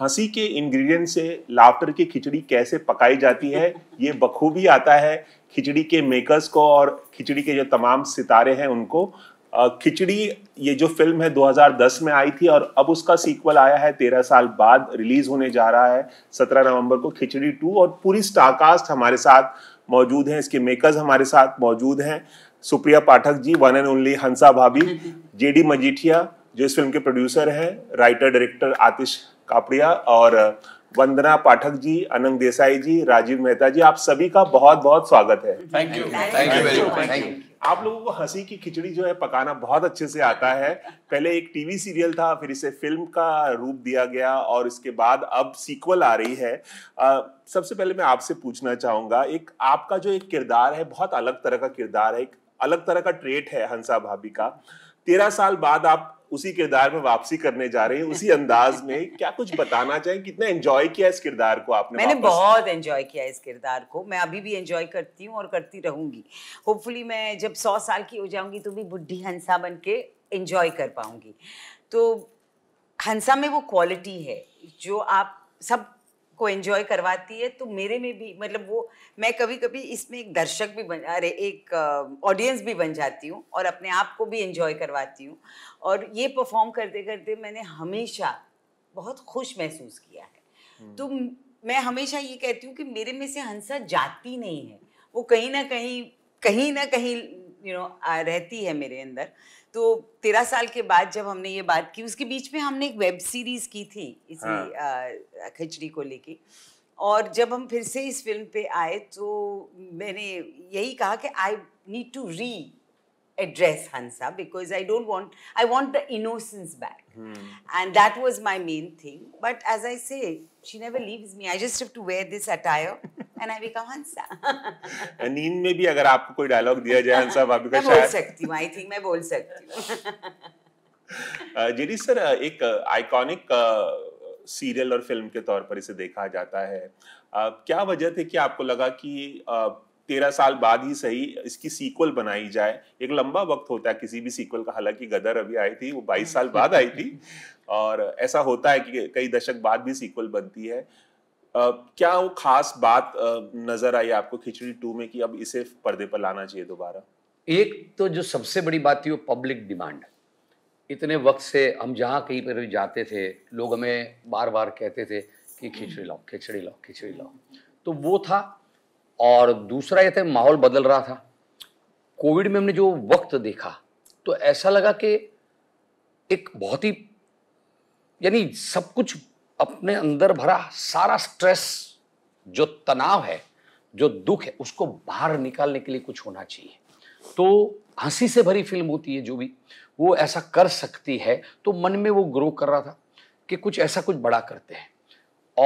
हंसी के इंग्रेडिएंट से लाफ्टर की खिचड़ी कैसे पकाई जाती है ये बखूबी आता है खिचड़ी के मेकर्स को और खिचड़ी के जो तमाम सितारे हैं उनको खिचड़ी ये जो फिल्म है 2010 में आई थी और अब उसका सीक्वल आया है तेरह साल बाद रिलीज होने जा रहा है 17 नवंबर को खिचड़ी टू और पूरी स्टारकास्ट हमारे साथ मौजूद हैं इसके मेकर्स हमारे साथ मौजूद हैं Supriya Pathak ji one and only Hansa भाभी जेडी मजीठिया जो इस फिल्म के प्रोड्यूसर हैं राइटर डायरेक्टर आतिश कापड़िया और वंदना पाठक जी अनंग देसाई जी राजीव मेहता जी आप सभी का बहुत बहुत स्वागत है thank you thank you very much आप लोगों को हंसी की खिचड़ी जो है पकाना बहुत अच्छे से आता है पहले एक टीवी सीरियल था फिर इसे फिल्म का रूप दिया गया और इसके बाद अब सीक्वल आ रही है आ, सबसे पहले मैं आपसे पूछना चाहूंगा एक आपका जो एक किरदार है बहुत अलग तरह का किरदार है एक अलग तरह का ट्रेट है हंसा भाभी का तेरह साल बाद आप उसी किरदार में वापसी करने जा रहे हैं उसी अंदाज में क्या कुछ बताना चाहें कितना एंजॉय किया इस किरदार को आपने मैंने बहुत एंजॉय किया इस किरदार को मैं अभी भी एंजॉय करती हूँ और करती रहूंगी होपफुली मैं जब सौ साल की हो जाऊंगी तो भी बुढ़ी हंसा बन के एंजॉय कर पाऊंगी तो हंसा में वो क्वालिटी है जो आप सब को एंजॉय करवाती है तो मेरे में भी मतलब वो मैं कभी कभी इसमें एक दर्शक भी बन अरे एक ऑडियंस भी बन जाती हूँ और अपने आप को भी एंजॉय करवाती हूँ और ये परफॉर्म करते करते मैंने हमेशा बहुत खुश महसूस किया है हम्म। तो मैं हमेशा ये कहती हूँ कि मेरे में से हंसा जाती नहीं है वो कहीं ना कहीं कहीं ना कहीं यू नो रहती है मेरे अंदर तो तेरह साल के बाद जब हमने ये बात की उसके बीच में हमने एक वेब सीरीज की थी इसी हाँ। खिचड़ी को लेके और जब हम फिर से इस फिल्म पे आए तो मैंने यही कहा कि I need to readdress Hansa because I don't want I want the innocence back and that was my main thing but as I say she never leaves me I just have to wear this attire and I become Hansa नींद में भी अगर आपको कोई dialogue दिया जाए हंसा भाभी का शायद बोल सकती हूँ आई थिंक मैं बोल सकती हूँ जी सर एक आइकॉनिक सीरियल और फिल्म के तौर पर इसे देखा जाता है क्या वजह थी कि आपको लगा कि तेरह साल बाद ही सही इसकी सीक्वल बनाई जाए एक लंबा वक्त होता है किसी भी सीक्वल का हालांकि गदर अभी आई थी वो बाईस साल बाद आई थी और ऐसा होता है कि कई दशक बाद भी सीक्वल बनती है क्या वो खास बात नजर आई आपको खिचड़ी टू में कि अब इसे पर्दे पर लाना चाहिए दोबारा एक तो जो सबसे बड़ी बात थी वो पब्लिक डिमांड इतने वक्त से हम जहाँ कहीं पर भी जाते थे लोग हमें बार बार कहते थे कि खिचड़ी लाओ खिचड़ी लाओ खिचड़ी लाओ तो वो था और दूसरा ये था माहौल बदल रहा था कोविड में हमने जो वक्त देखा तो ऐसा लगा कि एक बहुत ही यानी सब कुछ अपने अंदर भरा सारा स्ट्रेस जो तनाव है जो दुख है उसको बाहर निकालने के लिए कुछ होना चाहिए तो हंसी से भरी फिल्म होती है जो भी वो ऐसा कर सकती है तो मन में वो ग्रो कर रहा था कि कुछ ऐसा कुछ बड़ा करते हैं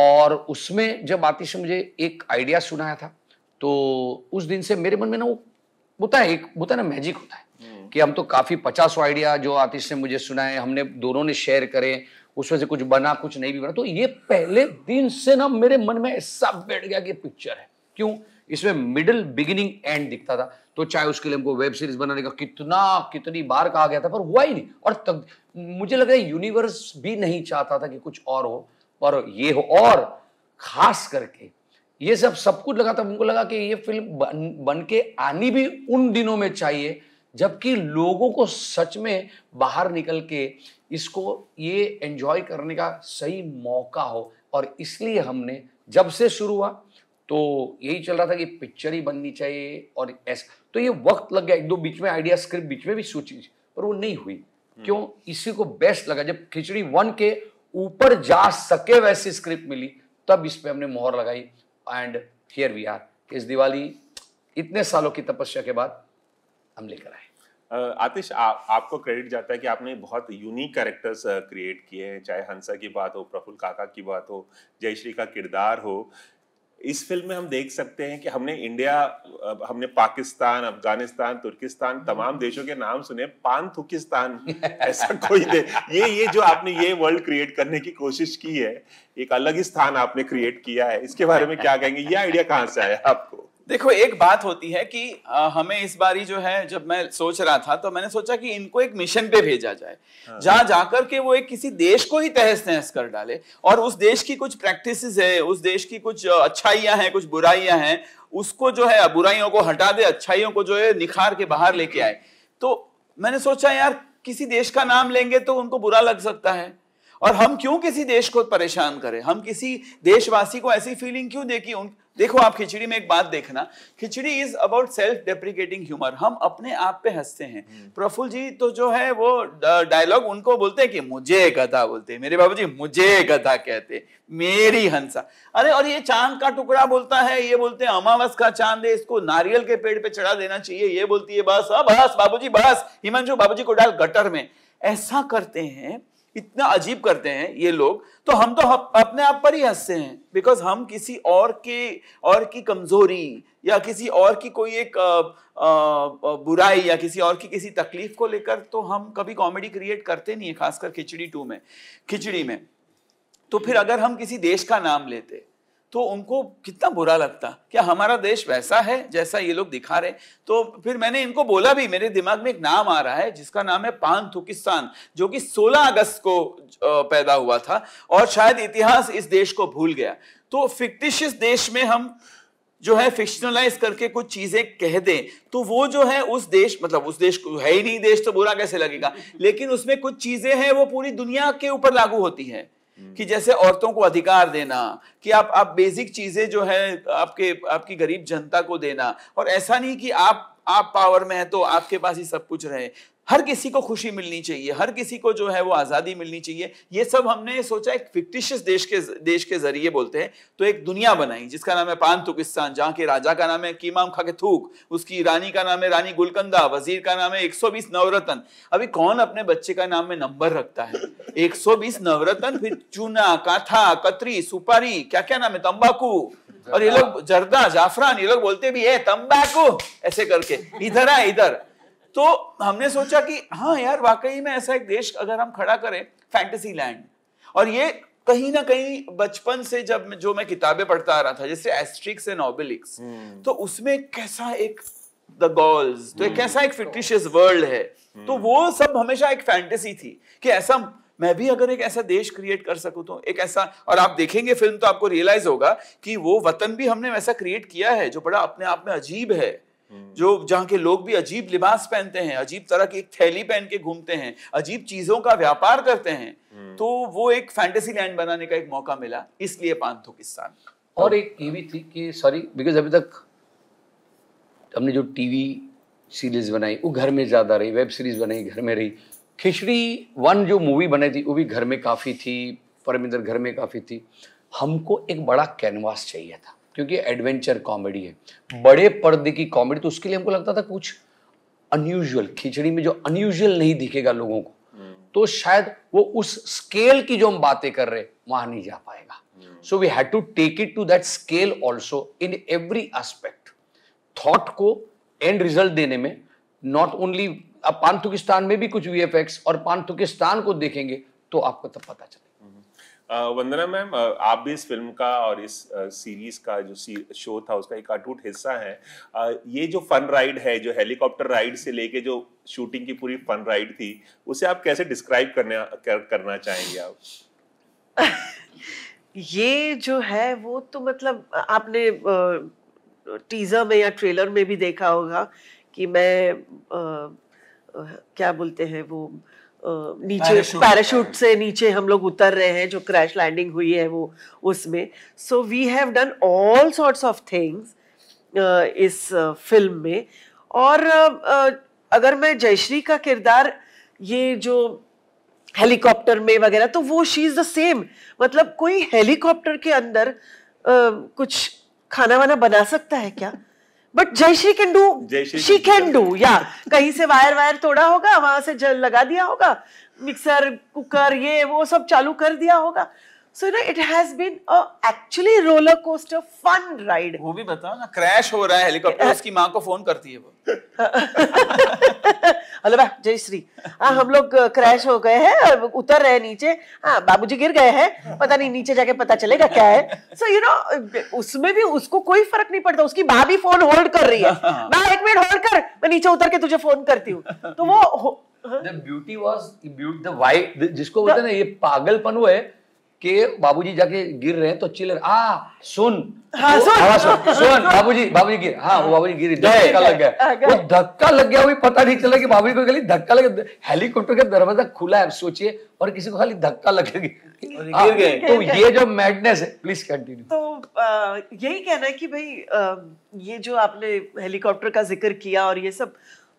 और उसमें जब आतिश ने मुझे एक आइडिया सुनाया था तो उस दिन से मेरे मन में ना वो होता है एक होता है ना मैजिक होता है हम्म। कि हम तो काफ़ी पचासों आइडिया जो आतिश ने मुझे सुनाए हमने दोनों ने शेयर करें उसमें से कुछ बना कुछ नहीं भी बना तो ये पहले दिन से ना मेरे मन में ऐसा बैठ गया कि पिक्चर है क्यों इसमें मिडिल बिगिनिंग एंड दिखता था तो चाहे उसके लिए हमको वेब सीरीज बनाने का कितना कितनी बार कहा गया था पर हुआ ही नहीं और तक, मुझे लग रहा है यूनिवर्स भी नहीं चाहता था कि कुछ और हो पर ये हो और खास करके ये सब सब कुछ लगा था उनको लगा कि ये फिल्म बन बन के आनी भी उन दिनों में चाहिए जबकि लोगों को सच में बाहर निकल के इसको ये एंजॉय करने का सही मौका हो और इसलिए हमने जब से शुरू हुआ तो यही चल रहा था कि पिक्चर ही बननी चाहिए और ऐसा तो ये वक्त लग गया एक दो बीच में आइडिया स्क्रिप्ट बीच में भी सोची पर वो नहीं हुई हम्म। क्यों इसी को बेस्ट लगा जब खिचड़ी वन के ऊपर जा सके वैसी स्क्रिप्ट मिली तब इस पर हमने मोहर लगाई एंड हियर वी आर इस दिवाली इतने सालों की तपस्या के बाद हम लेकर आए आतिश आ, आपको क्रेडिट जाता है कि आपने बहुत यूनिक कैरेक्टर्स क्रिएट किए हैं चाहे हंसा की बात हो प्रफुल काका की बात हो जयश्री का किरदार हो इस फिल्म में हम देख सकते हैं कि हमने इंडिया हमने पाकिस्तान अफगानिस्तान तुर्किस्तान तमाम हम्म। देशों के नाम सुने पान थुकिस्तान ऐसा कोई दे ये ये जो आपने ये वर्ल्ड क्रिएट करने की कोशिश की है एक अलग ही स्थान आपने क्रिएट किया है इसके बारे में क्या कहेंगे ये आइडिया कहाँ से आया आपको देखो एक बात होती है कि आ, हमें इस बारी जो है जब मैं सोच रहा था तो मैंने सोचा कि इनको एक मिशन पे भेजा जाए हाँ। जहां जाकर के वो एक किसी देश को ही तहस नहस कर डाले और उस देश की कुछ प्रैक्टिसेस है उस देश की कुछ अच्छाइयां हैं कुछ बुराइयां हैं उसको जो है बुराइयों को हटा दे अच्छाइयों को जो है निखार के बाहर लेके आए तो मैंने सोचा यार किसी देश का नाम लेंगे तो उनको बुरा लग सकता है और हम क्यों किसी देश को परेशान करें हम किसी देशवासी को ऐसी फीलिंग क्यों दे कि उन देखो आप खिचड़ी में एक बात देखना Khichdi is about self deprecating humour हम अपने आप पे हंसते हैं हम्म। प्रफुल जी तो जो है वो डायलॉग उनको बोलते हैं कि मुझे कथा बोलते हैं मेरे बाबू जी मुझे कथा कहते मेरी हंसा अरे और ये चांद का टुकड़ा बोलता है ये बोलते हैं अमावस का चांद है इसको नारियल के पेड़ पे चढ़ा देना चाहिए ये बोलती है बस बस बाबू जी बस हिमांशु बाबू जी को डाल गटर में ऐसा करते हैं इतना अजीब करते हैं ये लोग तो हम तो अपने आप पर ही हंसते हैं बिकॉज हम किसी और के और की कमजोरी या किसी और की कोई एक आ, आ, बुराई या किसी और की किसी तकलीफ को लेकर तो हम कभी कॉमेडी क्रिएट करते नहीं है खासकर खिचड़ी टू में खिचड़ी में तो फिर अगर हम किसी देश का नाम लेते तो उनको कितना बुरा लगता क्या हमारा देश वैसा है जैसा ये लोग दिखा रहे तो फिर मैंने इनको बोला भी मेरे दिमाग में एक नाम आ रहा है जिसका नाम है पान थुकिस्तान जो कि 16 अगस्त को पैदा हुआ था और शायद इतिहास इस देश को भूल गया तो फिक्टिशियस देश में हम जो है फिक्शनलाइज करके कुछ चीजें कह दें तो वो जो है उस देश मतलब उस देश को है ही नहीं देश तो बुरा कैसे लगेगा लेकिन उसमें कुछ चीजें हैं वो पूरी दुनिया के ऊपर लागू होती है कि जैसे औरतों को अधिकार देना कि आप आप बेसिक चीजें जो है आपके आपकी गरीब जनता को देना और ऐसा नहीं कि आप आप पावर में है तो आपके पास ही सब कुछ रहे हर किसी को खुशी मिलनी चाहिए हर किसी को जो है वो आज़ादी मिलनी चाहिए ये सब हमने सोचा एक फिक्टिशियस देश के देश के जरिए बोलते हैं तो एक दुनिया बनाई जिसका नाम है पान तुकिस्तान जहाँ के राजा का नाम है कीमाम खा के थूक उसकी रानी का नाम है रानी गुलकंदा वजीर का नाम है 120 नवरत्न अभी कौन अपने बच्चे का नाम में नंबर रखता है एक नवरत्न फिर चूना काथा कतरी सुपारी क्या क्या नाम है तंबाकू और ये लोग जर्दा जाफरान ये लोग बोलते भी है तंबाकू ऐसे करके इधर आ इधर तो हमने सोचा कि हाँ यार वाकई में ऐसा एक देश अगर हम खड़ा करें फैंटेसी लैंड और ये कहीं ना कहीं बचपन से जब जो मैं किताबें पढ़ता आ रहा था जैसे एस्ट्रिक्स एंड ऑबिलिक्स तो उसमें कैसा एक द गॉल्स तो एक कैसा एक फिक्टिशियस तो हम्म। वर्ल्ड है तो हम्म। वो सब हमेशा एक फैंटेसी थी कि ऐसा मैं भी अगर एक ऐसा देश क्रिएट कर सकूं तो एक ऐसा और आप देखेंगे फिल्म तो आपको रियलाइज होगा कि वो वतन भी हमने वैसा क्रिएट किया है जो बड़ा अपने आप में अजीब है जो जहाँ के लोग भी अजीब लिबास पहनते हैं अजीब तरह की एक थैली पहन के घूमते हैं अजीब चीजों का व्यापार करते हैं हम्म। तो वो एक फैंटेसी लैंड बनाने का एक मौका मिला इसलिए पांथोकिस्तान और एक ये भी थी कि सॉरी बिकॉज अभी तक हमने जो टीवी सीरीज बनाई वो घर में ज़्यादा रही वेब सीरीज बनाई घर में रही खिचड़ी वन जो मूवी बनाई थी वो भी घर में काफ़ी थी परमिंदर घर में काफ़ी थी हमको एक बड़ा कैनवास चाहिए था क्योंकि एडवेंचर कॉमेडी है बड़े पर्दे की कॉमेडी तो उसके लिए हमको लगता था कुछ अनयूजल खिचड़ी में जो अनयूजल नहीं दिखेगा लोगों को हम्म। तो शायद वो उस स्केल की जो हम बातें कर रहे वहां नहीं जा पाएगा so we had to take it to that scale also in every aspect thought को एंड रिजल्ट देने में नॉट ओनली अब पांतुकिस्तान में भी कुछ वी और पांतुकिस्तान को देखेंगे तो आपको तब पता चला वंदना मैम आप भी इस फिल्म का और इस सीरीज का जो सी शो था उसका एक अटूट हिस्सा है आ, ये जो फन राइड है जो हेलीकॉप्टर राइड से लेके जो शूटिंग की पूरी फन राइड थी उसे आप कैसे डिस्क्राइब करने कर, करना चाहेंगे आप ये जो है वो तो मतलब आपने टीजर में या ट्रेलर में भी देखा होगा कि मैं आ, क्या बोलते हैं वो नीचे पैराशूट से नीचे हम लोग उतर रहे हैं जो क्रैश लैंडिंग हुई है वो उसमें so we have done all sorts of things इस फिल्म में और अगर मैं जयश्री का किरदार ये जो हेलीकॉप्टर में वगैरह तो वो शी इज़ द सेम मतलब कोई हेलीकॉप्टर के अंदर कुछ खाना वाना बना सकता है क्या but Jayshree can do she can do या कहीं से वायर वायर तोड़ा होगा वहां से जल लगा दिया होगा मिक्सर कुकर ये वो सब चालू कर दिया होगा सो ना it has been actually roller coaster fun ride वो भी बताओ ना क्रैश हो रहा है हेलीकॉप्टर उसकी माँ को फोन करती है वो हेलो जय श्री हाँ हम लोग क्रैश हो गए हैं और उतर रहे हैं नीचे हाँ बाबू गिर गए हैं पता नहीं नीचे जाके पता चलेगा क्या है सो यू नो उसमें भी उसको कोई फर्क नहीं पड़ता उसकी भाभी फोन होल्ड कर रही है बा एक मिनट होल्ड कर मैं नीचे उतर के तुझे फोन करती हूँ तो वो beauty was beaut the white जिसको बोलते ना ये पागलपन हुआ है कि बाबूजी जाके गिर रहे हैं तो चिल्लर आ सुन हाँ, सुन, हाँ, सुन सुन बाबूजी बाबूजी गिर हाँ वो बाबूजी गिर धक्का लग गया वो धक्का लग गया वही पता नहीं चला कि बाबूजी को खाली धक्का लगे हेलीकॉप्टर का दरवाजा खुला है सोचिए और किसी को खाली धक्का लग गया हाँ, गिर गए तो ये जो मैडनेस है प्लीज कंटिन्यू तो यही कहना है कि भाई ये जो आपने हेलीकॉप्टर का जिक्र किया और ये सब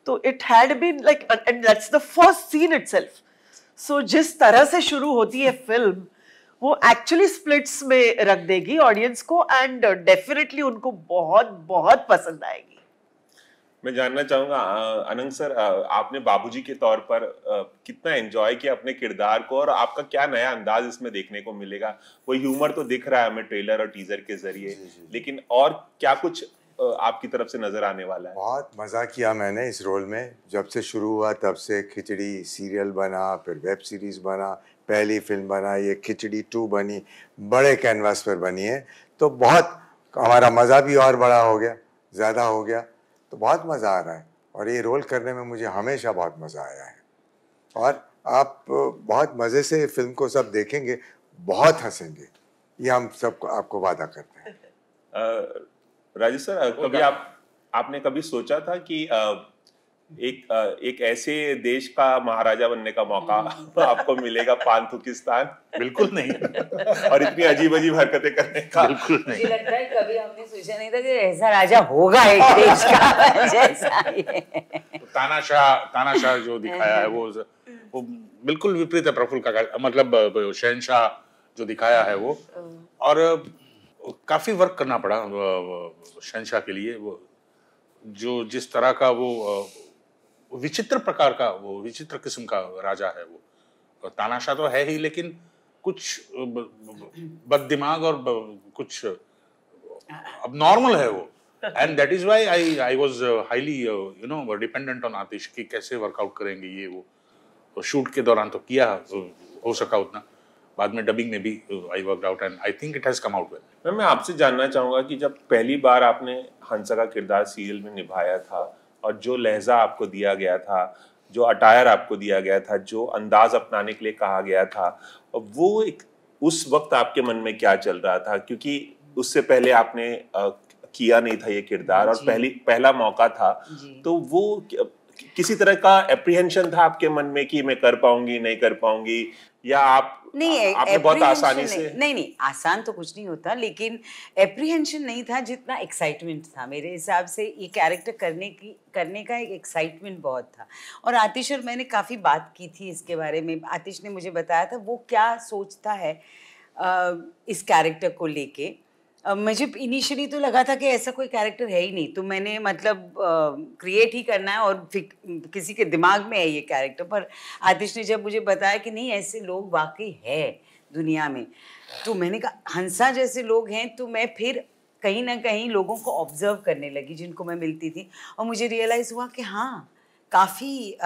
तो it had been like and that's the first scene itself so जिस तरह से शुरू होती है फिल्म वो एक्चुअली स्प्लिट्स में रख देगी ऑडियंस को एंड डेफिनेटली उनको बहुत बहुत पसंद आएगी मैं जानना चाहूंगा अनंग सर आपने बाबूजी के तौर पर कितना एंजॉय किया अपने किरदार को और आपका क्या नया अंदाज इसमें देखने को मिलेगा वो ह्यूमर तो दिख रहा है हमें ट्रेलर और टीजर के जरिए लेकिन और क्या कुछ आपकी तरफ से नजर आने वाला है बहुत मजा किया मैंने इस रोल में जब से शुरू हुआ तब से खिचड़ी सीरियल बना फिर वेब सीरीज बना पहली फिल्म बनाई है खिचड़ी टू बनी बड़े कैनवास पर बनी है तो बहुत हमारा मज़ा भी और बड़ा हो गया ज़्यादा हो गया तो बहुत मज़ा आ रहा है और ये रोल करने में मुझे हमेशा बहुत मज़ा आया है और आप बहुत मज़े से फिल्म को सब देखेंगे बहुत हंसेंगे ये हम सबको आपको वादा करते हैं राजेश सर कभी आप आपने कभी सोचा था कि आ, एक एक ऐसे देश का महाराजा बनने का मौका हम्म। आपको मिलेगा पांतुकिस्तान बिल्कुल नहीं और इतनी अजीब अजीब हरकतें करने का बिल्कुल नहीं लगता है कभी हमने सोचा नहीं था कि ऐसा राजा होगा एक देश का जैसा तो तानाशाह तानाशाह जो दिखाया है वो हम्म। वो बिल्कुल विपरीत है प्रफुल्ल का मतलब शहनशाह जो दिखाया है वो हम्म। और काफी वर्क करना पड़ा शहनशाह के लिए वो जो जिस तरह का वो विचित्र प्रकार का वो विचित्र किस्म का राजा है वो तानाशाह तो है ही लेकिन कुछ बददिमाग और ब, कुछ अब नॉर्मल है वो and that is why I I was highly you know dependent on Aatish कि कैसे वर्कआउट करेंगे ये वो तो शूट के दौरान तो किया हो सका उतना बाद में डबिंग में भी I work out and I think it has come out well मैं आपसे जानना चाहूंगा कि जब पहली बार आपने हंसा का किरदार सीरियल में निभाया था और जो लहजा आपको दिया गया था जो अटायर आपको दिया गया था जो अंदाज अपनाने के लिए कहा गया था वो एक उस वक्त आपके मन में क्या चल रहा था क्योंकि उससे पहले आपने आ, किया नहीं था ये किरदार और पहली पहला मौका था तो वो किसी तरह का एप्रीहेंशन था आपके मन में कि मैं कर पाऊंगी नहीं कर पाऊंगी या आप नहीं आपने बहुत आसानी नहीं, से नहीं नहीं आसान तो कुछ नहीं होता लेकिन एप्रीहेंशन नहीं था जितना एक्साइटमेंट था मेरे हिसाब से ये कैरेक्टर करने की करने का एक एक्साइटमेंट बहुत था और आतिश और मैंने काफ़ी बात की थी इसके बारे में आतिश ने मुझे बताया था वो क्या सोचता है इस कैरेक्टर को लेके मुझे इनिशियली तो लगा था कि ऐसा कोई कैरेक्टर है ही नहीं तो मैंने मतलब क्रिएट ही करना है और किसी के दिमाग में है ये कैरेक्टर पर आतिश ने जब मुझे बताया कि नहीं ऐसे लोग वाकई है दुनिया में तो मैंने कहा हंसा जैसे लोग हैं तो मैं फिर कहीं ना कहीं लोगों को ऑब्जर्व करने लगी जिनको मैं मिलती थी और मुझे रियलाइज़ हुआ कि हाँ काफ़ी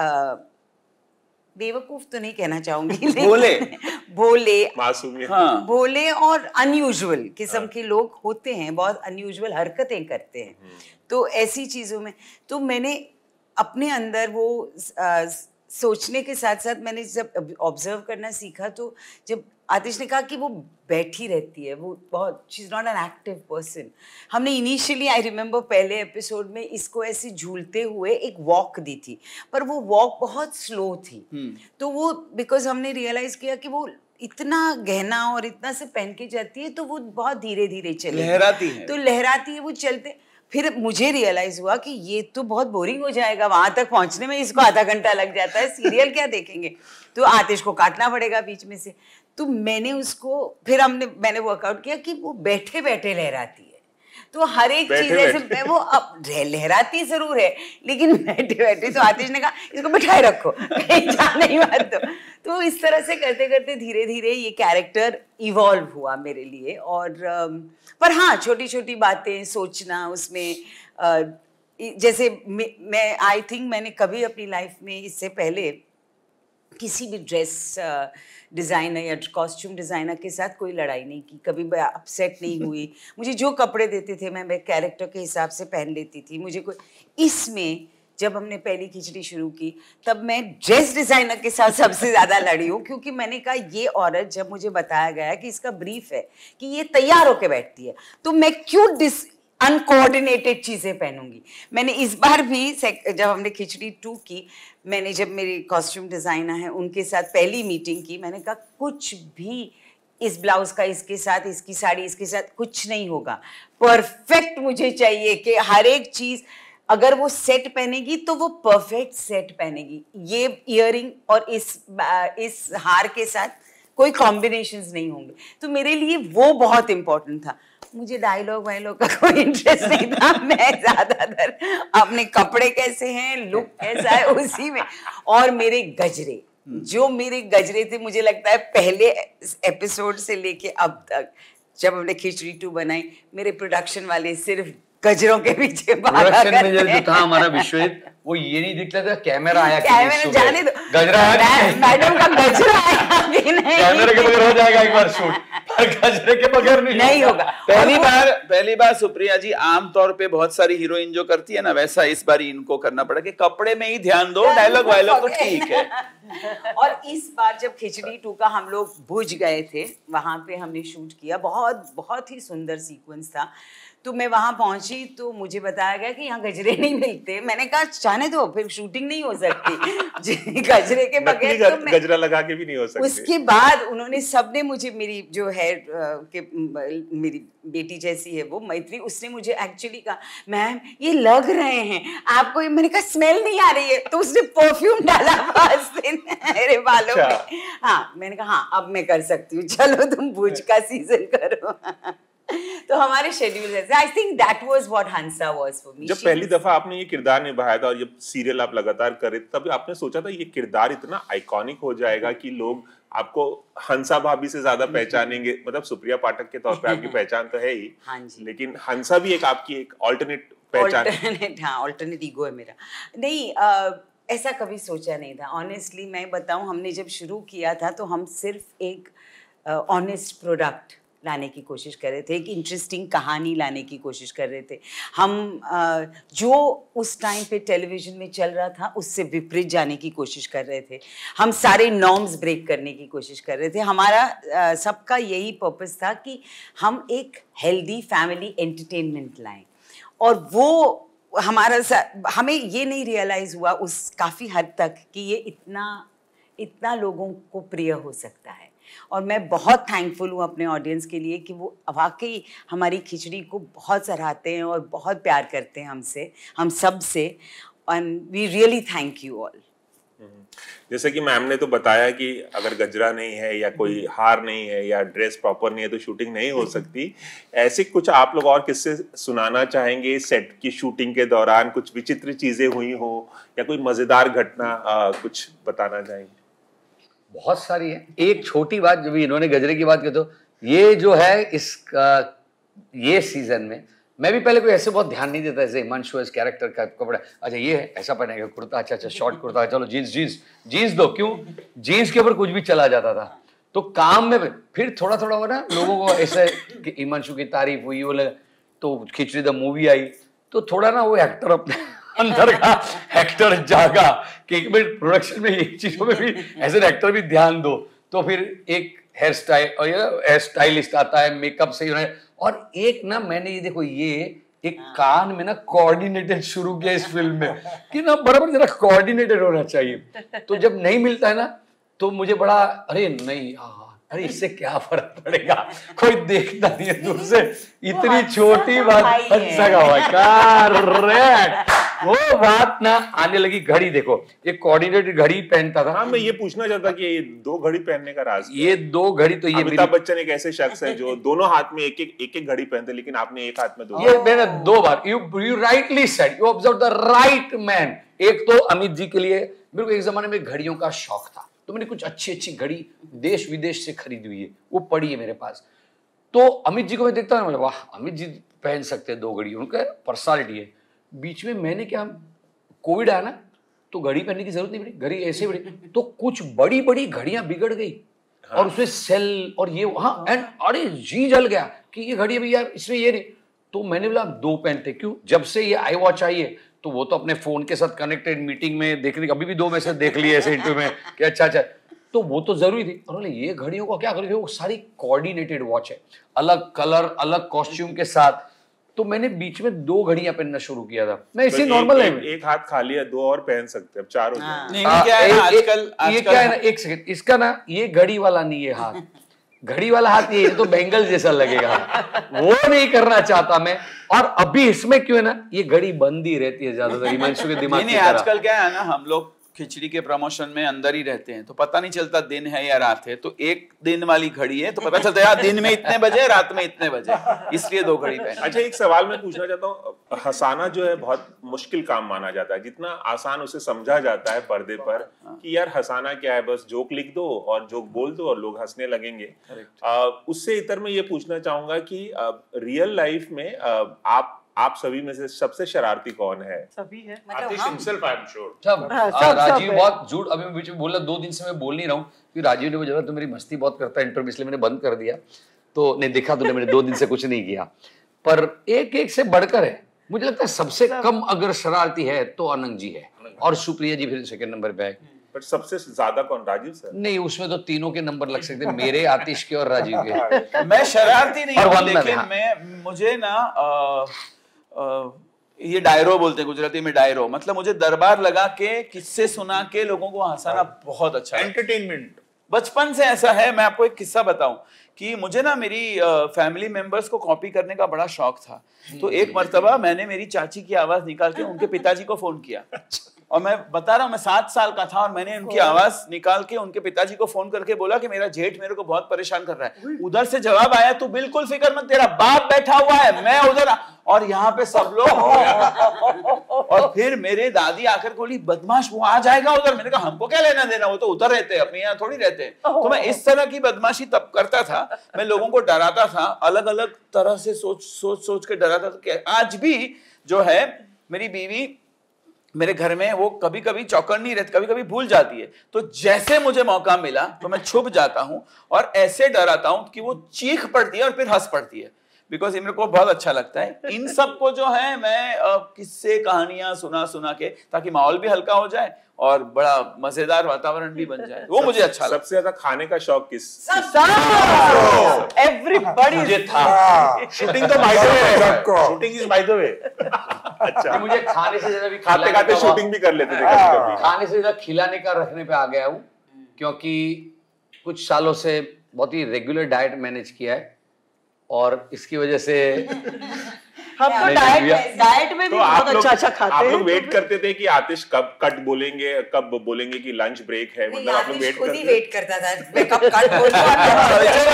बेवकूफ़ तो नहीं कहना चाहूँगी बोले भोले हाँ। भोले और अनयूजुअल किस्म हाँ। के लोग होते हैं बहुत अनयूजुअल हरकतें करते हैं हम्म। तो ऐसी चीज़ों में तो मैंने अपने अंदर वो आ, सोचने के साथ साथ मैंने जब ऑब्जर्व करना सीखा तो जब आतिश ने कहा कि वो बैठी रहती है वो बहुत she is not an active person हमने इनिशियली आई रिमेम्बर पहले एपिसोड में इसको ऐसे झूलते हुए एक वॉक दी थी पर वो वॉक बहुत स्लो थी hmm. तो वो बिकॉज हमने रियलाइज किया कि वो इतना गहना और इतना से पहन के जाती है तो वो बहुत धीरे धीरे चले लहराती है तो लहराती है वो चलते फिर मुझे रियलाइज हुआ कि ये तो बहुत बोरिंग हो जाएगा वहां तक पहुंचने में इसको आधा घंटा लग जाता है सीरियल क्या देखेंगे तो आतिश को काटना पड़ेगा बीच में से तो मैंने उसको फिर हमने मैंने वर्कआउट किया कि वो बैठे बैठे लहराती है तो हर एक चीज ऐसे वो अब लहराती जरूर है लेकिन बैठे बैठे तो आतिश ने कहा इसको बिठाए रखो जाने नहीं बात तो तो इस तरह से करते करते धीरे धीरे ये कैरेक्टर इवॉल्व हुआ मेरे लिए और पर हाँ छोटी छोटी बातें सोचना उसमें जैसे मैं आई थिंक मैंने कभी अपनी लाइफ में इससे पहले किसी भी ड्रेस डिज़ाइनर या कॉस्ट्यूम डिज़ाइनर के साथ कोई लड़ाई नहीं की कभी मैं अपसेट नहीं हुई मुझे जो कपड़े देते थे मैं मैं कैरेक्टर के हिसाब से पहन लेती थी मुझे कोई इसमें जब हमने पहली खिचड़ी शुरू की तब मैं ड्रेस डिज़ाइनर के साथ सबसे ज़्यादा लड़ी हूँ क्योंकि मैंने कहा ये औरत जब मुझे बताया गया कि इसका ब्रीफ है कि ये तैयार होकर बैठती है तो मैं क्यों डिस अनकोऑर्डिनेटेड चीज़ें पहनूंगी मैंने इस बार भी जब हमने खिचड़ी टू की मैंने जब मेरी कॉस्ट्यूम डिज़ाइनर हैं उनके साथ पहली मीटिंग की मैंने कहा कुछ भी इस ब्लाउज का इसके साथ इसकी साड़ी इसके साथ कुछ नहीं होगा परफेक्ट मुझे चाहिए कि हर एक चीज़ अगर वो सेट पहनेगी तो वो परफेक्ट सेट पहनेगी ये इयर और इस इस हार के साथ कोई कॉम्बिनेशन नहीं होंगे तो मेरे लिए वो बहुत इंपॉर्टेंट था मुझे डायलॉग वायलॉग का कोई इंटरेस्ट नहीं था मैं ज़्यादातर अपने कपड़े कैसे हैं लुक कैसा है उसी में और मेरे गजरे हम्म। जो मेरे गजरे थे मुझे लगता है पहले एपिसोड से लेके अब तक जब हमने खिचड़ी टू बनाई मेरे प्रोडक्शन वाले सिर्फ गजरों के पीछे भागा करते हैं। था हमारा विश्वेद वो ये नहीं दिख रहा था कैमरा आया गजरा मैडम का गजरा आया के बगैर हो जाएगा एक बार शूट पर गजरे के बगैर नहीं नहीं होगा पहली बार पहली बार सुप्रिया जी आमतौर पे बहुत सारी हीरोइन जो करती है ना वैसा इस बार इनको करना पड़ा कि कपड़े में ही ध्यान दो डायलॉग वायलॉग तो ठीक है और इस बार जब खिचड़ी टू का हम लोग भुज गए थे वहां पे हमने शूट किया बहुत बहुत ही सुंदर सीक्वेंस था तो मैं वहां पहुंची तो मुझे बताया गया कि यहाँ गजरे नहीं मिलते मैंने कहा जाने दो फिर शूटिंग नहीं हो सकती गजरे के बगैर तो मैं गजरा लगा के भी नहीं हो सकती उसके बाद उन्होंने सबने मुझे मेरी जो है के मेरी बेटी जैसी है वो मैत्री उसने मुझे एक्चुअली कहा मैम ये लग रहे हैं आपको ये मैंने कहा स्मेल नहीं आ रही है तो उसने परफ्यूम डाला पास दिन मेरे बालों अच्छा। में हाँ मैंने कहा हाँ अब मैं कर सकती हूँ चलो तुम भूज का सीजन करो तो हमारे शेड्यूल जैसे I think that was what Hansa was for me जब She पहली was... दफा आपने ये किरदार निभाया था और ये सीरियल आप लगातार कर रहे थे तब आपने सोचा था ये किरदार इतना आइकॉनिक हो जाएगा कि लोग आपको हंसा भाभी से ज्यादा पहचानेंगे मतलब सुप्रिया पाठक के तौर पे आपकी पहचान तो है ही हाँ जी लेकिन हंसा भी एक आपकी एक अल्टरनेट पहचान ऑल्टरनेट हाँ अल्टरनेट ईगो है मेरा नहीं ऐसा कभी सोचा नहीं था ऑनेस्टली मैं बताऊं हमने जब शुरू किया था तो हम सिर्फ एक ऑनेस्ट प्रोडक्ट लाने की कोशिश कर रहे थे एक इंटरेस्टिंग कहानी लाने की कोशिश कर रहे थे हम जो उस टाइम पे टेलीविज़न में चल रहा था उससे विपरीत जाने की कोशिश कर रहे थे हम सारे नॉर्म्स ब्रेक करने की कोशिश कर रहे थे हमारा सबका यही पर्पज़ था कि हम एक हेल्दी फैमिली एंटरटेनमेंट लाएं और वो हमारा सा हमें ये नहीं रियलाइज़ हुआ उस काफ़ी हद तक कि ये इतना इतना लोगों को प्रिय हो सकता है और मैं बहुत थैंकफुल हूँ अपने ऑडियंस के लिए कि वो वाकई हमारी खिचड़ी को बहुत सराहते हैं और बहुत प्यार करते हैं हमसे हम सब से and we really thank you all जैसे कि मैम ने तो बताया कि अगर गजरा नहीं है या कोई हम्म। हार नहीं है या ड्रेस प्रॉपर नहीं है तो शूटिंग नहीं हो हम्म। सकती ऐसे कुछ आप लोग और किससे सुनाना चाहेंगे सेट की शूटिंग के दौरान कुछ विचित्र चीजें हुई हो या कोई मजेदार घटना कुछ बताना चाहेंगे बहुत सारी है एक छोटी बात जब इन्होंने गजरे की बात की तो ये जो है इस ये सीजन में मैं भी पहले कोई ऐसे बहुत ध्यान नहीं देता ऐसे हिमांशु इस कैरेक्टर का कपड़ा अच्छा ये है ऐसा पहनेगा कुर्ता अच्छा अच्छा शॉर्ट कुर्ता चलो जीन्स जीन्स जीन्स दो क्यों जीन्स के ऊपर कुछ भी चला जाता था तो काम में फिर थोड़ा थोड़ा होना ना लोगों को ऐसे हिमांशु की तारीफ हुई वो तो खिचड़ी द मूवी आई तो थोड़ा ना वो एक्टर अपने अंदर का एक्टर जागा कि एक मिनट प्रोडक्शन में एक चीजों में भी एज एन एक्टर भी ध्यान दो तो फिर एक हेयर स्टाइल और हेयर स्टाइलिस्ट आता है मेकअप से और एक ना मैंने ये देखो ये एक हाँ। कान में ना कोऑर्डिनेटेड शुरू किया इस फिल्म में कि ना बराबर जरा कोऑर्डिनेटेड होना चाहिए तो जब नहीं मिलता है ना तो मुझे बड़ा अरे नहीं आ, अरे इससे क्या फर्क पड़ेगा कोई देखता नहीं है दूर से इतनी छोटी बात अच्छा का वो बात ना आने लगी घड़ी देखो ये कोऑर्डिनेटेड घड़ी पहनता था हाँ मैं ये पूछना चाहता कि ये दो घड़ी पहनने का राज ये दो घड़ी तो ये अमिताभ बच्चन एक ऐसे शख्स है जो दोनों हाथ में एक एक एक एक घड़ी पहनते लेकिन आपने एक हाथ में दो ये मैंने दो बार you you rightly said you observe the right man एक तो अमित जी के लिए बिल्कुल एक जमाने में घड़ियों का शौक था तो मैंने कुछ अच्छी अच्छी घड़ी देश विदेश से खरीदी हुई है वो पड़ी है मेरे पास तो अमित जी को मैं देखता हूँ वाह अमित जी पहन सकते हैं दो घड़ी उनके पर्सनालिटी है बीच में मैंने क्या कोविड आया ना तो घड़ी पहनने की जरूरत नहीं पड़ी घड़ी ऐसे बड़ी तो कुछ बड़ी बड़ी घड़ियां बिगड़ गई हाँ। और उसमें सेल और ये हाँ एंड हाँ। अरे जी जल गया कि ये घड़ी अभी यार इसमें ये नहीं तो मैंने बोला दो पहनते क्यों जब से ये आई वॉच आई है तो वो तो अपने फोन के साथ कनेक्टेड मीटिंग में देखने अभी भी दो मैसेज देख लिए ऐसे इंटरव्यू में कि अच्छा अच्छा तो वो तो जरूरी थी और ये घड़ियों का क्या करोगे वो सारी कोऑर्डिनेटेड वॉच है अलग कलर अलग कॉस्ट्यूम के साथ तो मैंने बीच में दो घड़ियां पहनना शुरू किया था मैं इसी नॉर्मल है एक, हाथ खाली है दो और पहन सकते हैं चार हो हाँ। नहीं, क्या है आजकल ये क्या है ना एक सेकंड इसका ना ये घड़ी वाला नहीं है हाथ घड़ी वाला हाथ ये तो बैंगल जैसा लगेगा वो नहीं करना चाहता मैं और अभी इसमें क्यों है ना ये घड़ी बंद ही रहती है ज्यादातर हिमांशु के दिमाग नहीं आजकल क्या है ना हम लोग खिचड़ी के प्रमोशन में अंदर ही रहते हैं तो पता नहीं चलता दिन है या रात है तो एक दिन वाली घड़ी है तो पता चलता है यार दिन में इतने बजे रात में इतने बजे इसलिए दो घड़ी पहन अच्छा एक सवाल मैं पूछना चाहता हूँ हसाना जो है बहुत मुश्किल काम माना जाता है जितना आसान उसे समझा जाता है पर्दे पर हाँ। कि यार हसाना क्या है बस जोक लिख दो और जोक बोल दो और लोग हंसने लगेंगे उससे इतर मैं ये पूछना चाहूंगा कि रियल लाइफ में आप आप सभी में से सबसे शरारती कौन है सभी है मतलब sure. अच्छा, हाँ, सब, हाँ, दो दिन से मैं बोल नहीं रहा हूँ क्योंकि राजीव ने मुझे तो मेरी मस्ती बहुत करता है इंटरव्यू इसलिए मैंने बंद कर दिया तो नहीं देखा तो मैंने दो दिन से कुछ नहीं किया पर एक एक से बढ़कर है मुझे लगता है सबसे कम अगर शरारती है तो अनंग जी है और सुप्रिया जी फिर सेकंड नंबर पे पर सबसे ज्यादा कौन राजीव सर नहीं उसमें तो तीनों के नंबर लग सकते मेरे आतिश के और राजीव के मैं शरारती नहीं हूँ लेकिन मैं मुझे ना आ... ये डायरो बोलते हैं गुजराती में डायरो मतलब मुझे दरबार लगा के किस्से सुना के लोगों को हंसाना बहुत अच्छा एंटरटेनमेंट बचपन से ऐसा है मैं आपको एक किस्सा बताऊं कि मुझे ना मेरी फैमिली मेंबर्स को कॉपी करने का बड़ा शौक था तो एक हम्म। मरतबा मैंने मेरी चाची की आवाज निकाल के उनके पिताजी को फोन किया अच्छा। और मैं बता रहा हूँ मैं सात साल का था और मैंने उनकी आवाज निकाल के उनके पिताजी को फोन करके बोला कि मेरा जेठ मेरे को बहुत परेशान कर रहा है उधर से जवाब आया तू बिल्कुल फिक्र मत तेरा बाप बैठा हुआ है मैं उधर और यहाँ पे सब लोग और फिर मेरे दादी आकर बोली बदमाश वो आ जाएगा उधर मैंने कहा हमको क्या लेना देना वो तो उधर रहते हैं अपने यहाँ थोड़ी रहते हैं तो मैं इस तरह की बदमाशी तब करता था मैं लोगों को डराता था अलग अलग तरह से सोच सोच सोच के डराता था आज भी जो है मेरी बीवी मेरे घर में वो कभी कभी चौकन नहीं रहती कभी कभी भूल जाती है तो जैसे मुझे मौका मिला तो मैं छुप जाता हूँ और ऐसे डराता हूँ कि वो चीख पड़ती है और फिर हंस पड़ती है बिकॉज इन को बहुत अच्छा लगता है इन सब को जो है मैं किससे कहानियां सुना सुना के ताकि माहौल भी हल्का हो जाए और बड़ा मजेदार वातावरण भी बन जाए वो मुझे अच्छा सबसे ज्यादा खाने का शौक किस एवरीबडी था शूटिंग हाँ। तो by the shooting is by the अच्छा तो मुझे खाने से ज्यादा भी खाते खाते शूटिंग भी कर लेते थे हाँ। खाने से ज्यादा खिलाने का रखने पे आ गया हूँ क्योंकि कुछ सालों से बहुत ही रेगुलर डाइट मैनेज किया है और इसकी वजह से हम तो डाइट डाइट में तो भी बहुत अच्छा अच्छा खाते हैं आप लोग वेट करते थे कि आतिश कब कट बोलेंगे कब बोलेंगे कि लंच ब्रेक है मतलब आप लोग वेट करते वेट करता था मैं कब कट बोलूं अच्छा,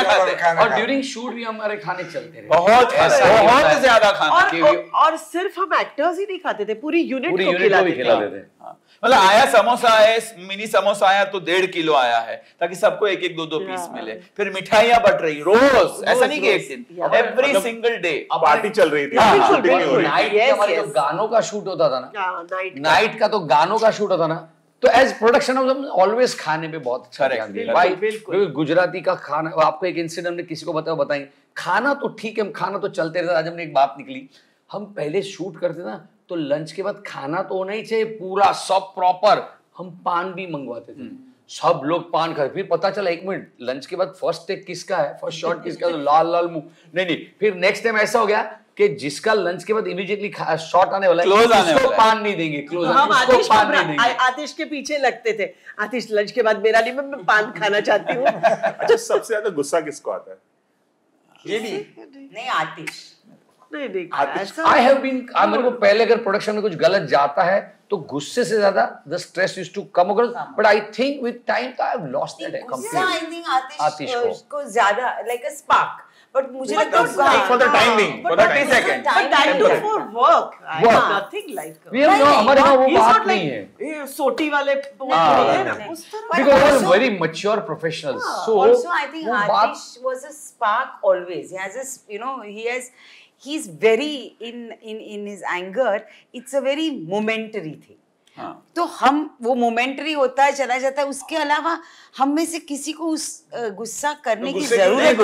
अच्छा, अच्छा, और ड्यूरिंग शूट भी हमारे खाने चलते रहे बहुत बहुत ज्यादा खाना और सिर्फ हम एक्टर्स ही नहीं खाते थे पूरी यूनिट को खिलाते थे हाँ। मतलब आया समोसा है मिनी समोसा आया तो डेढ़ किलो आया है ताकि सबको एक एक दो दो पीस मिले फिर मिठाइयां बट रही रोज ऐसा नहीं कि एक दिन every single single day party चल रही थी हाँ, नाइट हमारे जो गानों का शूट होता था ना नाइट हाँ, का तो गानों का शूट होता ना तो एज प्रोडक्शन हाउस ऑलवेज खाने पे बहुत अच्छा भाई गुजराती का खाना आपको एक इंसिडेंट हमने किसी को बताओ बताई खाना तो ठीक है हम खाना तो चलते रहता आज हमने एक बात निकली हम पहले शूट करते ना तो लंच के बाद खाना तो होना ही चाहिए पूरा सब प्रॉपर हम पान भी मंगवाते थे हम्म। सब लोग पान खाए फिर पता चला एक मिनट लंच के बाद फर्स्ट टेक किसका है फर्स्ट शॉट किसका तो लाल लाल मुंह नहीं नहीं फिर नेक्स्ट टाइम ऐसा हो गया कि जिसका लंच के बाद इमीडिएटली शॉट आने वाला क्लोज है उसको पान नहीं देंगे क्लोज हम आतिश पान नहीं देंगे आतिश के पीछे लगते थे आतिश लंच के बाद मेरा नहीं मैं पान खाना चाहती हूँ अच्छा सबसे ज्यादा गुस्सा किसको आता है ये भी नहीं आतिश प्रोडक्शन में कुछ गलत जाता है तो गुस्से से ज्यादा the stress used to come अगर but I think with time I have lost that complete I think Atish, Atish को, को ज्यादा लाइक अ स्पार्क बट मुझे लगता है for the time being for 30 second but time to for work I nothing like we are no हमारे यहां वो बात नहीं है ये सोटी वाले because we very mature professionals so also I think Atish was a spark always he has you know he has he's very in in in his anger it's a very momentary thing हाँ. तो हम वो momentary होता है चला जाता है उसके अलावा हम में से किसी को उस गुस्सा करने तो की जरूरत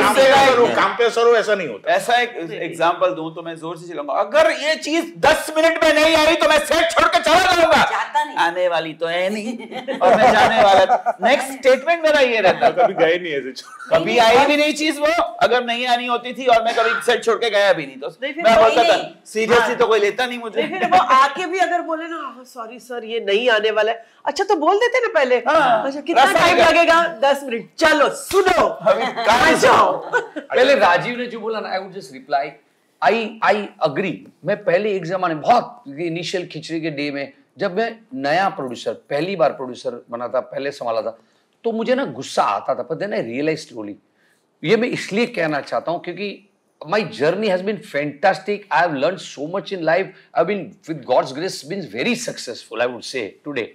काम पे असर हो ऐसा नहीं होता ऐसा एक एग्जांपल तो दूं तो मैं जोर से चिल्लाऊंगा अगर ये चीज दस मिनट में नहीं आ रही तो मैं सेट छोड़ के चला जाऊंगा आने वाली तो है नहीं और मैं जाने वाला नेक्स्ट स्टेटमेंट मेरा ये रहता कभी गए नहीं ऐसे कभी आई भी नहीं चीज वो अगर नहीं आनी होती थी और मैं कभी सेट छोड़ के गया भी नहीं तो मैं बोलता था सीरियसली हाँ। तो कोई लेता नहीं मुझे आके भी अगर बोले ना सॉरी हाँ, सर सर ये नहीं आने वाला है अच्छा तो बोल देते ना पहले हाँ। अच्छा, कितना टाइम लगेगा दस मिनट चलो सुनो पहले राजीव ने जो बोला ना I would just reply I I agree मैं पहले एक जमाने बहुत इनिशियल खिचड़ी के डे में जब मैं नया प्रोड्यूसर पहली बार प्रोड्यूसर बना था पहले संभाला था तो मुझे ना गुस्सा आता था पर देन आई रियलाइज ओनली ये मैं इसलिए कहना चाहता हूँ क्योंकि my journey has been fantastic. I have learned so much in life. have been, with God's grace, been very successful, I would say, today.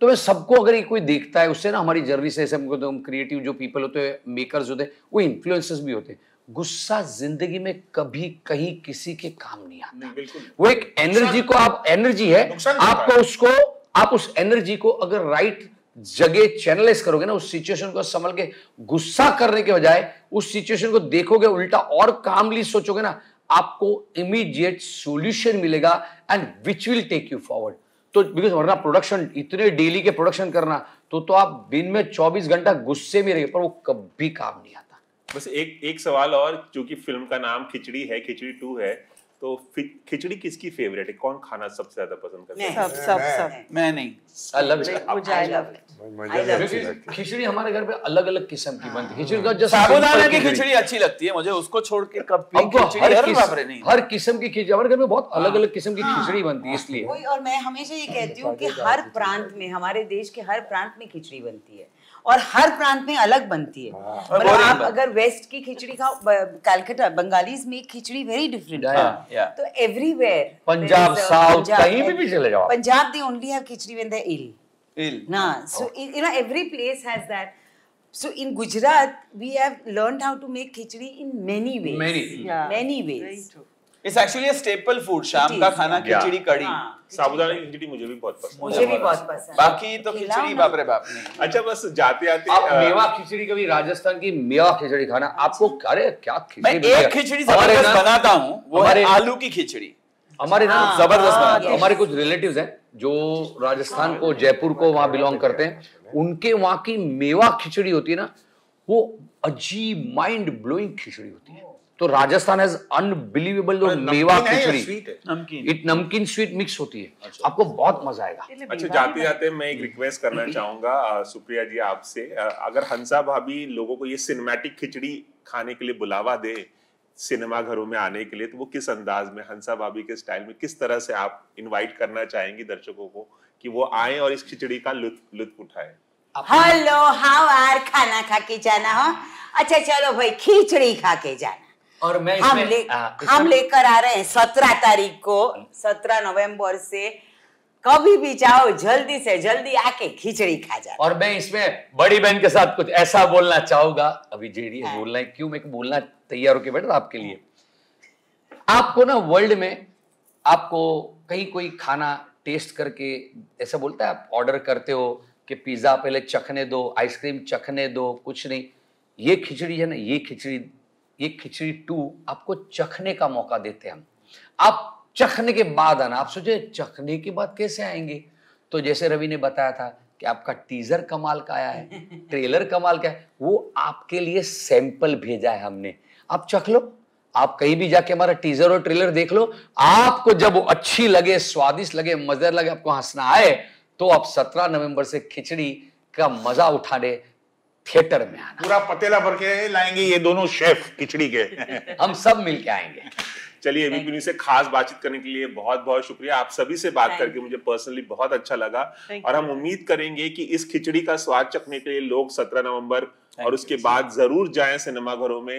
तो मैं सबको अगर ये कोई देखता है उससे ना हमारी जर्नी से ऐसे हमको तो हम क्रिएटिव जो पीपल होते हैं मेकर्स होते हैं वो इन्फ्लुएंसर्स भी होते हैं गुस्सा जिंदगी में कभी कहीं किसी के काम नहीं आता नहीं, वो एक एनर्जी को आप एनर्जी है आपको उसको आप उस एनर्जी को अगर राइट जगह चैनलाइज करोगे ना उस सिचुएशन को संभल के गुस्सा करने के बजाय उस सिचुएशन को देखोगे उल्टा और कामली सोचोगे ना आपको इमीडिएट सॉल्यूशन मिलेगा and which will take you forward तो बिकॉज वरना प्रोडक्शन इतने डेली के प्रोडक्शन करना तो तो आप दिन में 24 घंटा गुस्से में रहिए पर वो कभी काम नहीं आता बस एक एक सवाल और क्योंकि फिल्म का नाम खिचड़ी है खिचड़ी टू है तो खिचड़ी किसकी फेवरेट है कौन खाना सबसे ज्यादा पसंद करता है सब सब सब मैं नहीं I love it I love it khichdi हमारे घर पे अलग अलग किस्म की बनती है हाँ। खिचड़ी का जो साबुदाना की खिचड़ी अच्छी लगती है मुझे उसको छोड़ के कब खिचड़ी हर किस्म की खिचड़ी हमारे घर में बहुत अलग हाँ। अलग किस्म की खिचड़ी बनती है हाँ। इसलिए और मैं हमेशा ये कहती हूँ कि हर प्रांत में हमारे देश के हर प्रांत में खिचड़ी बनती है और हर प्रांत में अलग बनती है मतलब आप अगर वेस्ट की खिचड़ी खाओ कलकत्ता बंगालीज में खिचड़ी वेरी डिफरेंट है तो एवरीवेयर पंजाब साउथ कहीं भी भी चले जाओ Punjab the only have khichdi with the ill Ill. Nah, so oh. you know every place has that. So in Gujarat, we have learned how to make khichdi in many ways. Many, yeah. many ways. Very true. It's actually a staple food. शाम का खाना खिचड़ी कड़ी साबुदाना की खिचड़ी मुझे भी बहुत पसंद मुझे भी बहुत पसंद बाकी तो खिचड़ी बाप रे बाप नहीं अच्छा बस जाते आते आप मेवा खिचड़ी कभी राजस्थान की मेवा खिचड़ी खाना आपको अरे क्या खिचड़ी मैं एक खिचड़ी बनाता हूँ वो है आलू की खिचड़ी हमारे हाँ, ना जबरदस्त हाँ, हमारे कुछ रिलेटिव हैं जो राजस्थान को जयपुर को वहां बिलोंग करते हैं उनके वहां की मेवा खिचड़ी होती है ना वो अजीब माइंड ब्लोइंग खिचड़ी होती है तो राजस्थान हैज अनबिलीवेबल जो मेवा खिचड़ी इट नमकीन स्वीट मिक्स होती है अच्छा। आपको बहुत मजा आएगा अच्छा जाते जाते मैं एक रिक्वेस्ट करना हम्म। चाहूंगा सुप्रिया जी आपसे अगर हंसा भाभी लोगों को ये सिनेमैटिक खिचड़ी खाने के लिए बुलावा दे सिनेमा घरों में आने के लिए तो वो किस अंदाज में हंसा भाभी के स्टाइल में किस तरह से आप इनवाइट करना चाहेंगी दर्शकों को कि वो आए और इस खिचड़ी का लुत्फ लुत्फ उठाए हेलो हाउ आर खाना खा के जाना हो अच्छा चलो भाई खिचड़ी खा के जाना और मैं हम ले आ, हम लेकर आ रहे हैं सत्रह तारीख को सत्रह नवंबर से कभी भी जाओ जल्दी से जल्दी आके खिचड़ी खा जाओ और मैं इसमें बड़ी बहन के साथ कुछ ऐसा बोलना चाहूंगा अभी जेडी हाँ। बोलना है क्यों मैं बोलना तैयार होके बैठ रहा आपके लिए आपको ना वर्ल्ड में आपको कहीं कोई खाना टेस्ट करके ऐसा बोलता है आप ऑर्डर करते हो कि पिज़्ज़ा पहले चखने दो आइसक्रीम चखने दो कुछ नहीं ये खिचड़ी है ना ये खिचड़ी ये खिचड़ी टू आपको चखने का मौका देते हैं हम आप चखने के बाद आना आप सोचे चखने के बाद कैसे आएंगे तो जैसे रवि ने बताया था कि आपका टीजर कमाल का आया है ट्रेलर कमाल का है वो आपके लिए सैंपल भेजा है हमने आप चख लो आप कहीं भी जाके हमारा टीजर और ट्रेलर देख लो आपको जब वो अच्छी लगे स्वादिष्ट लगे मजेदार लगे आपको हंसना आए तो आप सत्रह नवंबर से खिचड़ी का मजा उठाने थिएटर में आना पूरा पतेला भर के लाएंगे ये दोनों शेफ खिचड़ी के हम सब मिलके आएंगे चलिए एबीपी से खास बातचीत करने के लिए बहुत बहुत शुक्रिया आप सभी से बात करके मुझे पर्सनली बहुत अच्छा लगा और हम उम्मीद करेंगे कि इस खिचड़ी का स्वाद चखने के लिए लोग 17 नवंबर और उसके बाद जरूर जाएं सिनेमाघरों में